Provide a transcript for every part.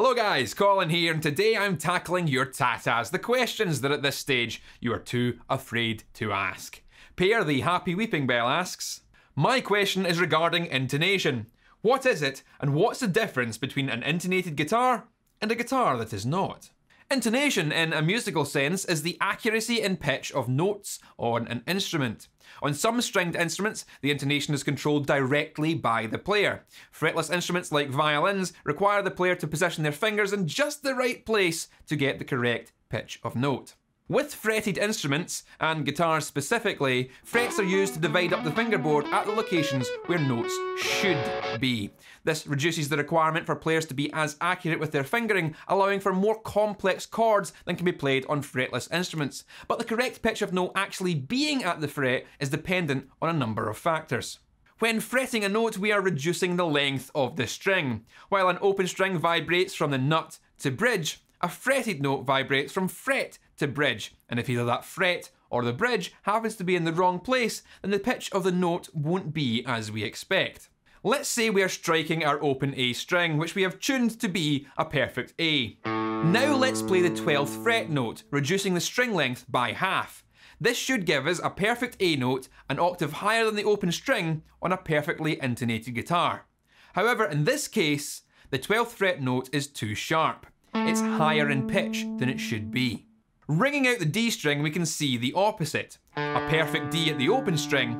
Hello guys, Colin here, and today I'm tackling your tatas, the questions that at this stage you are too afraid to ask. Pear the Happy Weeping Bell asks, My question is regarding intonation. What is it, and what's the difference between an intonated guitar and a guitar that is not? Intonation, in a musical sense, is the accuracy and pitch of notes on an instrument. On some stringed instruments, the intonation is controlled directly by the player. Fretless instruments like violins require the player to position their fingers in just the right place to get the correct pitch of note. With fretted instruments, and guitars specifically, frets are used to divide up the fingerboard at the locations where notes should be. This reduces the requirement for players to be as accurate with their fingering, allowing for more complex chords than can be played on fretless instruments. But the correct pitch of note actually being at the fret is dependent on a number of factors. When fretting a note, we are reducing the length of the string. While an open string vibrates from the nut to bridge, a fretted note vibrates from fret to bridge, and if either that fret or the bridge happens to be in the wrong place, then the pitch of the note won't be as we expect. Let's say we are striking our open A string, which we have tuned to be a perfect A. Now let's play the 12th fret note, reducing the string length by half. This should give us a perfect A note, an octave higher than the open string, on a perfectly intonated guitar. However, in this case, the 12th fret note is too sharp. It's higher in pitch than it should be. Ringing out the D string, we can see the opposite. A perfect D at the open string,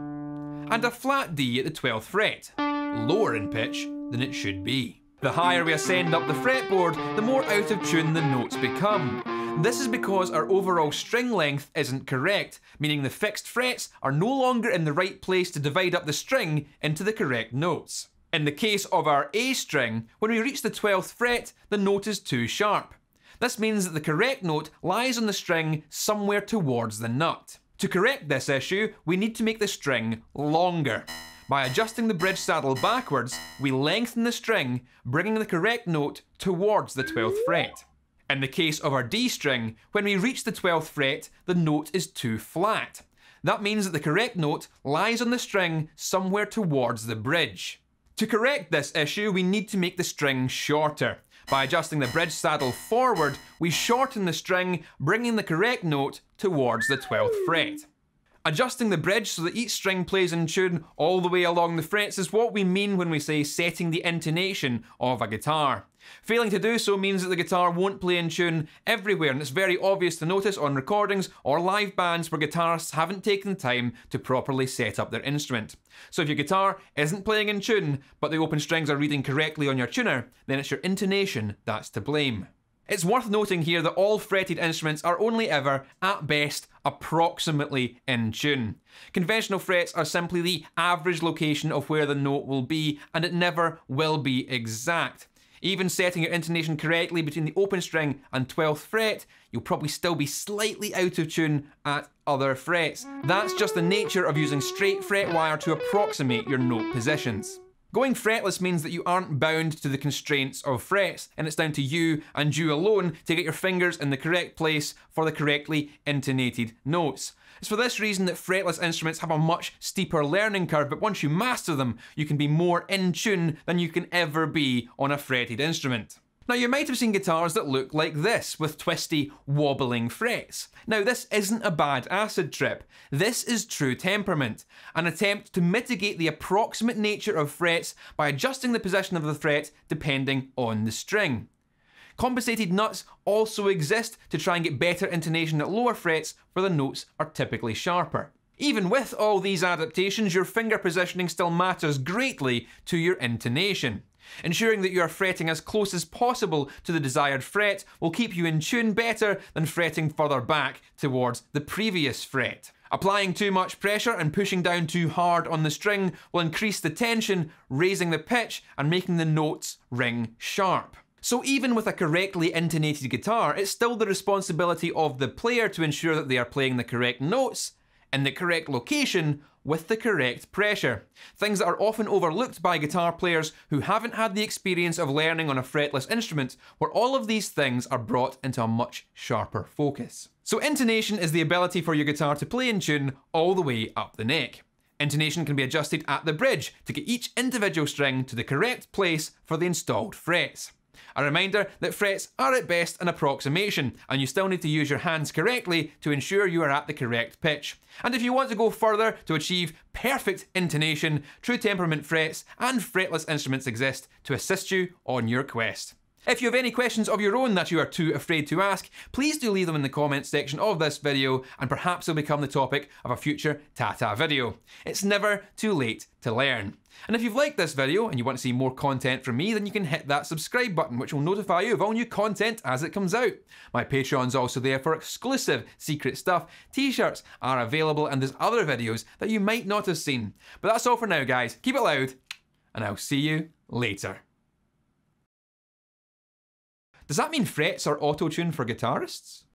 and a flat D at the 12th fret, lower in pitch than it should be. The higher we ascend up the fretboard, the more out of tune the notes become. This is because our overall string length isn't correct, meaning the fixed frets are no longer in the right place to divide up the string into the correct notes. In the case of our A string, when we reach the 12th fret, the note is too sharp. This means that the correct note lies on the string somewhere towards the nut. To correct this issue, we need to make the string longer. By adjusting the bridge saddle backwards, we lengthen the string, bringing the correct note towards the 12th fret. In the case of our D string, when we reach the 12th fret, the note is too flat. That means that the correct note lies on the string somewhere towards the bridge. To correct this issue, we need to make the string shorter. By adjusting the bridge saddle forward, we shorten the string, bringing the correct note towards the 12th fret. Adjusting the bridge so that each string plays in tune all the way along the frets is what we mean when we say setting the intonation of a guitar. Failing to do so means that the guitar won't play in tune everywhere, and it's very obvious to notice on recordings or live bands where guitarists haven't taken the time to properly set up their instrument. So if your guitar isn't playing in tune, but the open strings are reading correctly on your tuner, then it's your intonation that's to blame. It's worth noting here that all fretted instruments are only ever, at best, approximately in tune. Conventional frets are simply the average location of where the note will be, and it never will be exact. Even setting your intonation correctly between the open string and 12th fret, you'll probably still be slightly out of tune at other frets. That's just the nature of using straight fret wire to approximate your note positions. Going fretless means that you aren't bound to the constraints of frets, and it's down to you and you alone to get your fingers in the correct place for the correctly intonated notes. It's for this reason that fretless instruments have a much steeper learning curve, but once you master them, you can be more in tune than you can ever be on a fretted instrument. Now you might have seen guitars that look like this, with twisty, wobbling frets. Now this isn't a bad acid trip, this is true temperament, an attempt to mitigate the approximate nature of frets by adjusting the position of the fret depending on the string. Compensated nuts also exist to try and get better intonation at lower frets where the notes are typically sharper. Even with all these adaptations, your finger positioning still matters greatly to your intonation. Ensuring that you are fretting as close as possible to the desired fret will keep you in tune better than fretting further back towards the previous fret. Applying too much pressure and pushing down too hard on the string will increase the tension, raising the pitch and making the notes ring sharp. So even with a correctly intonated guitar, it's still the responsibility of the player to ensure that they are playing the correct notes in the correct location with the correct pressure. Things that are often overlooked by guitar players who haven't had the experience of learning on a fretless instrument, where all of these things are brought into a much sharper focus. So intonation is the ability for your guitar to play in tune all the way up the neck. Intonation can be adjusted at the bridge to get each individual string to the correct place for the installed frets. A reminder that frets are at best an approximation, and you still need to use your hands correctly to ensure you are at the correct pitch. And if you want to go further to achieve perfect intonation, True Temperament frets and fretless instruments exist to assist you on your quest. If you have any questions of your own that you are too afraid to ask, please do leave them in the comments section of this video and perhaps they'll become the topic of a future Tata video. It's never too late to learn. And if you've liked this video and you want to see more content from me, then you can hit that subscribe button, which will notify you of all new content as it comes out. My Patreon's also there for exclusive secret stuff. T-shirts are available and there's other videos that you might not have seen. But that's all for now, guys. Keep it loud and I'll see you later. Does that mean frets are auto-tuned for guitarists?